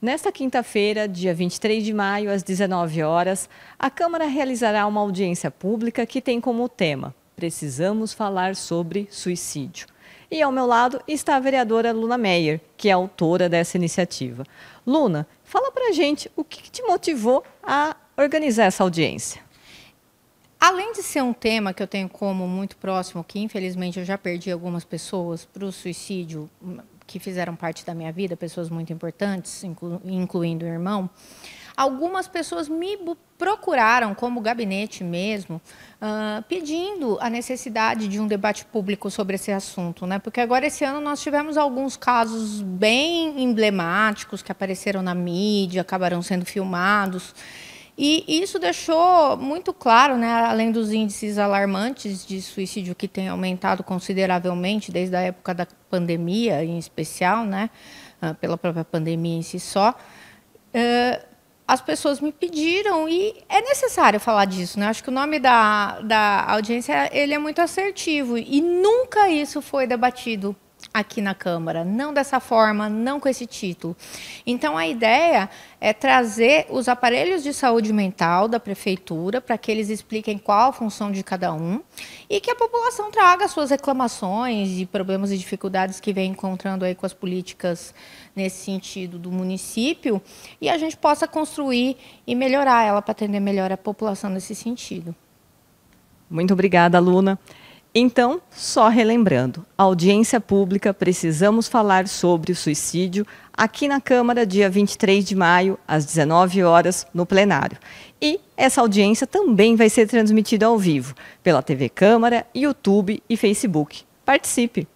Nesta quinta-feira, dia 23 de maio, às 19 horas, a Câmara realizará uma audiência pública que tem como tema Precisamos falar sobre suicídio. E ao meu lado está a vereadora Luna Meyer, que é autora dessa iniciativa. Luna, fala pra gente o que te motivou a organizar essa audiência. Além de ser um tema que eu tenho como muito próximo, que infelizmente eu já perdi algumas pessoas para o suicídio, que fizeram parte da minha vida, pessoas muito importantes, inclu, incluindo o irmão, algumas pessoas me procuraram, como gabinete mesmo, uh, pedindo a necessidade de um debate público sobre esse assunto, né? Porque agora esse ano nós tivemos alguns casos bem emblemáticos que apareceram na mídia, acabaram sendo filmados. E isso deixou muito claro, né, além dos índices alarmantes de suicídio que têm aumentado consideravelmente desde a época da pandemia, em especial, né, ah, pela própria pandemia em si só, eh, as pessoas me pediram e é necessário falar disso, né? Acho que o nome da, da audiência ele é muito assertivo e nunca isso foi debatido aqui na Câmara, não dessa forma, não com esse título. Então a ideia é trazer os aparelhos de saúde mental da prefeitura para que eles expliquem qual a função de cada um e que a população traga suas reclamações e problemas e dificuldades que vem encontrando aí com as políticas nesse sentido do município e a gente possa construir e melhorar ela para atender melhor a população nesse sentido. Muito obrigada, Luna. Então, só relembrando, audiência pública, precisamos falar sobre o suicídio aqui na Câmara, dia 23 de maio, às 19 horas, no plenário. E essa audiência também vai ser transmitida ao vivo pela TV Câmara, YouTube e Facebook. Participe!